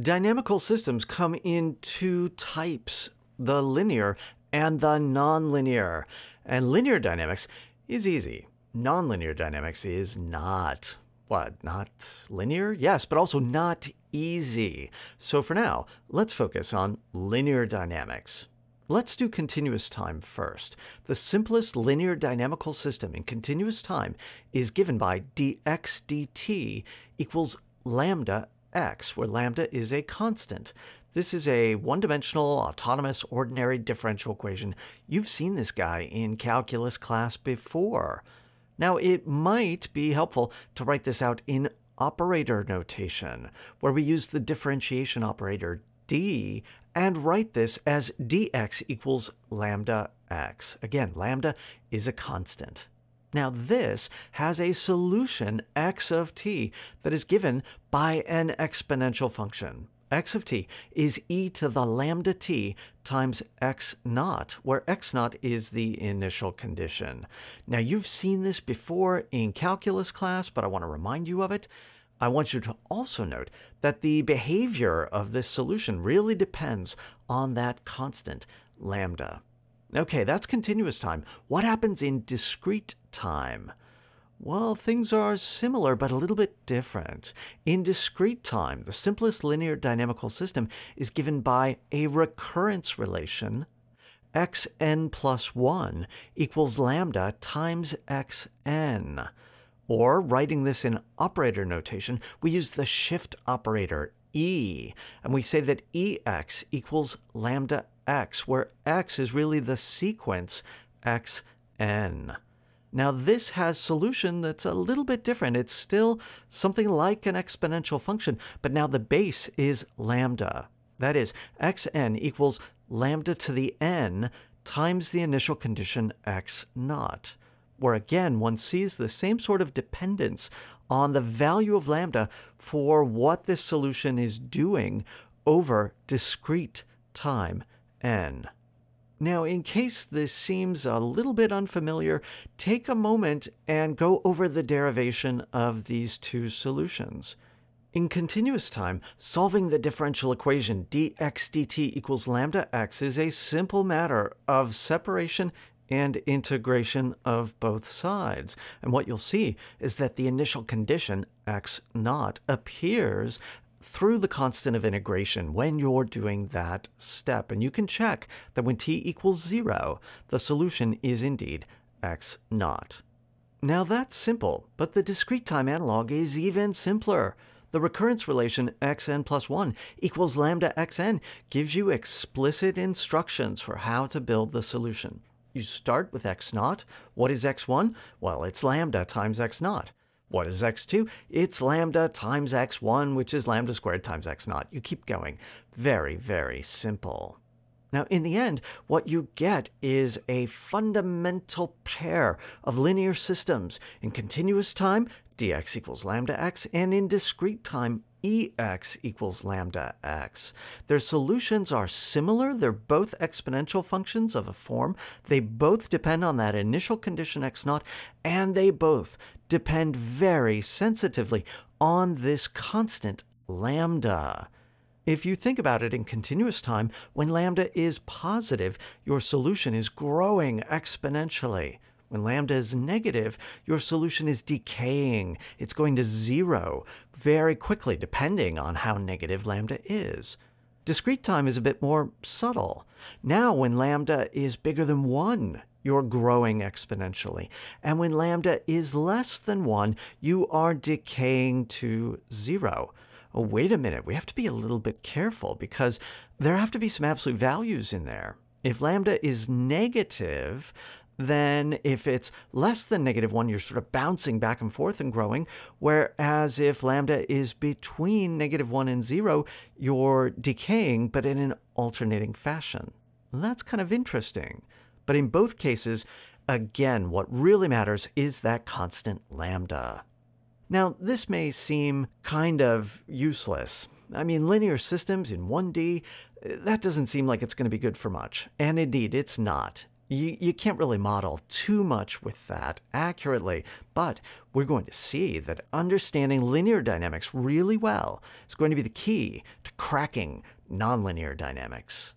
Dynamical systems come in two types the linear and the nonlinear. And linear dynamics is easy, nonlinear dynamics is not. What, not linear? Yes, but also not easy. So for now, let's focus on linear dynamics. Let's do continuous time first. The simplest linear dynamical system in continuous time is given by dx dt equals lambda x, where lambda is a constant. This is a one-dimensional, autonomous, ordinary differential equation. You've seen this guy in calculus class before. Now, it might be helpful to write this out in operator notation, where we use the differentiation operator d and write this as dx equals lambda x. Again, lambda is a constant. Now this has a solution x of t that is given by an exponential function. x of t is e to the lambda t times x naught, where x naught is the initial condition. Now you've seen this before in calculus class, but I want to remind you of it. I want you to also note that the behavior of this solution really depends on that constant, lambda. Okay, that's continuous time. What happens in discrete time? Well, things are similar but a little bit different. In discrete time, the simplest linear dynamical system is given by a recurrence relation xn plus 1 equals lambda times xn. Or, writing this in operator notation, we use the shift operator e, and we say that ex equals lambda x, where x is really the sequence xn. Now this has solution that's a little bit different. It's still something like an exponential function, but now the base is lambda. That is, xn equals lambda to the n times the initial condition x naught, where again one sees the same sort of dependence on the value of lambda for what this solution is doing over discrete time N. Now, in case this seems a little bit unfamiliar, take a moment and go over the derivation of these two solutions. In continuous time, solving the differential equation dx dt equals lambda x is a simple matter of separation and integration of both sides. And what you'll see is that the initial condition x naught appears through the constant of integration when you're doing that step. And you can check that when t equals 0, the solution is indeed x naught. Now that's simple, but the discrete time analog is even simpler. The recurrence relation xn plus 1 equals lambda xn gives you explicit instructions for how to build the solution. You start with x naught. What is x1? Well, it's lambda times x naught. What is x2? It's lambda times x1, which is lambda squared times x 0 You keep going. Very, very simple. Now, in the end, what you get is a fundamental pair of linear systems. In continuous time, dx equals lambda x, and in discrete time, ex equals lambda x. Their solutions are similar. They're both exponential functions of a form. They both depend on that initial condition x naught, and they both depend very sensitively on this constant lambda. If you think about it in continuous time, when lambda is positive, your solution is growing exponentially. When lambda is negative, your solution is decaying. It's going to zero very quickly, depending on how negative lambda is. Discrete time is a bit more subtle. Now, when lambda is bigger than 1, you're growing exponentially. And when lambda is less than 1, you are decaying to 0. Oh, wait a minute, we have to be a little bit careful because there have to be some absolute values in there. If lambda is negative, then, if it's less than negative 1, you're sort of bouncing back and forth and growing. Whereas if lambda is between negative 1 and 0, you're decaying, but in an alternating fashion. That's kind of interesting. But in both cases, again, what really matters is that constant lambda. Now, this may seem kind of useless. I mean, linear systems in 1D, that doesn't seem like it's going to be good for much. And indeed, it's not you, you can't really model too much with that accurately, but we're going to see that understanding linear dynamics really well is going to be the key to cracking nonlinear dynamics.